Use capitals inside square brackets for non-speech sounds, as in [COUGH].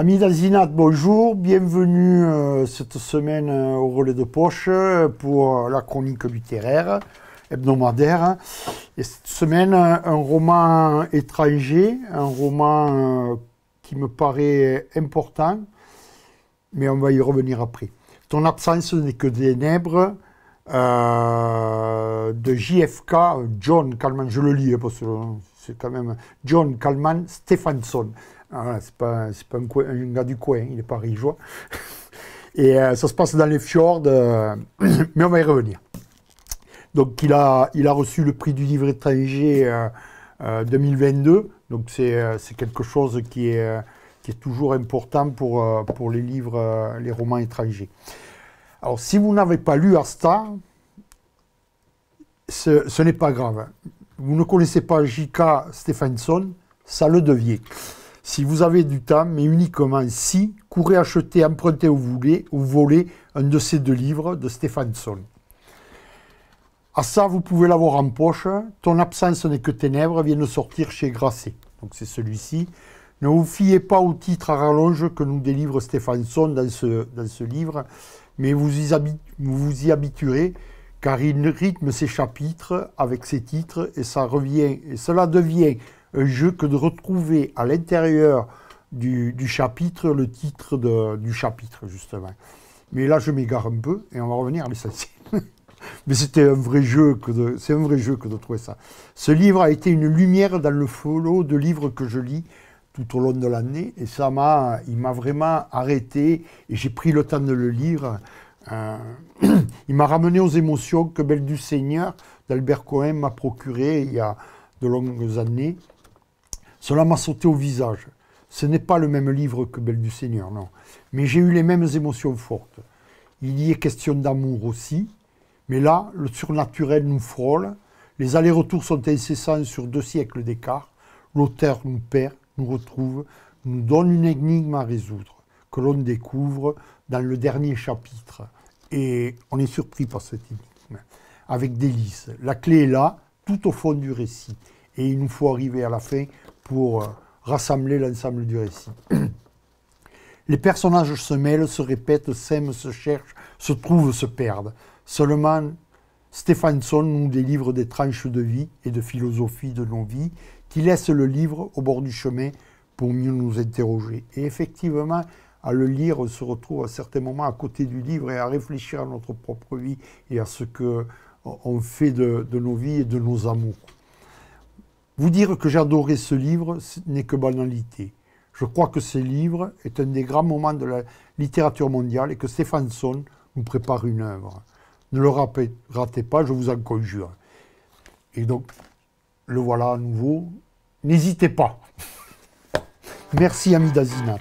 Amis d'Azinat, bonjour, bienvenue euh, cette semaine euh, au relais de poche euh, pour la chronique littéraire hebdomadaire. Et cette semaine, un roman étranger, un roman qui me paraît important, mais on va y revenir après. Ton absence n'est que des Nèbres de JFK, John Kalman, je le lis hein, parce que c'est quand même John Kalman Stephenson. Ah, c'est pas, un, gars du coin, il n'est pas [LAUGHS] Et euh, ça se passe dans les fjords, [CLEARS THROAT] mais on va y revenir. Donc il a, reçu le prix du livre étranger 2022, euh, euh, donc c'est, quelque chose qui est, toujours important pour, les livres, les romans étrangers. Alors si vous n'avez pas lu Asta, ce, n'est pas grave. Vous ne connaissez pas J.K. Stephenson, ça le deviez. Si vous avez du temps, mais uniquement si, courez acheter, emprunter ou voulez, ou voler un de ces deux livres de Stephenson. À ça, vous pouvez l'avoir en poche. Ton absence n'est que ténèbres vient de sortir chez Grasset. Donc c'est celui-ci. Ne vous fiez pas au titre à rallonge que nous délivre Stephenson dans ce, dans ce livre, mais vous y, vous y habituerez car il rythme ses chapitres avec ses titres et, ça revient, et cela devient un jeu que de retrouver à l'intérieur du, chapitre le titre du chapitre, justement. Mais là, je m'égare un peu et on va revenir à l'essentiel. [LAUGHS] Mais c'était un vrai jeu que de, c'est un vrai jeu que de trouver ça. Ce livre a été une lumière dans le flot de livres que je lis tout au long de l'année et ça m'a, il m'a vraiment arrêté et j'ai pris le temps de le lire. Euh, [CLEARS THROAT] il m'a ramené aux émotions que Belle du Seigneur d'Albert Cohen m'a procuré il y a de longues années. Cela m'a sauté au visage. Ce n'est pas le même livre que Belle du Seigneur, non. Mais j'ai eu les mêmes émotions fortes. Il y est question d'amour aussi, mais là, le surnaturel nous frôle. Les allers-retours sont incessants sur deux siècles d'écart. L'auteur nous perd, nous retrouve, nous donne une énigme à résoudre, que l'on découvre dans le dernier chapitre. Et on est surpris par cette énigme, avec délice. La clé est là, tout au fond du récit. Et il nous faut arriver à la fin pour euh, rassembler l'ensemble du récit. [CLEARS THROAT] Les personnages se mêlent, se répètent, s'aiment, se cherchent, se trouvent, se perdent. Seulement, Stephenson nous délivre des tranches de vie et de philosophie de nos vies qui laissent le livre au bord du chemin pour mieux nous interroger. Et effectivement, à le lire, on se retrouve à certains moments à côté du livre et à réfléchir à notre propre vie et à ce que on fait de nos vies et de nos amours. Vous dire que j'adorais ce livre, ce n'est que banalité. Je crois que ce livre est un des grands moments de la littérature mondiale et que Son nous prépare une œuvre. Ne le ratez pas, je vous en conjure. Et donc, le voilà à nouveau. N'hésitez pas. Merci, ami Dazinat.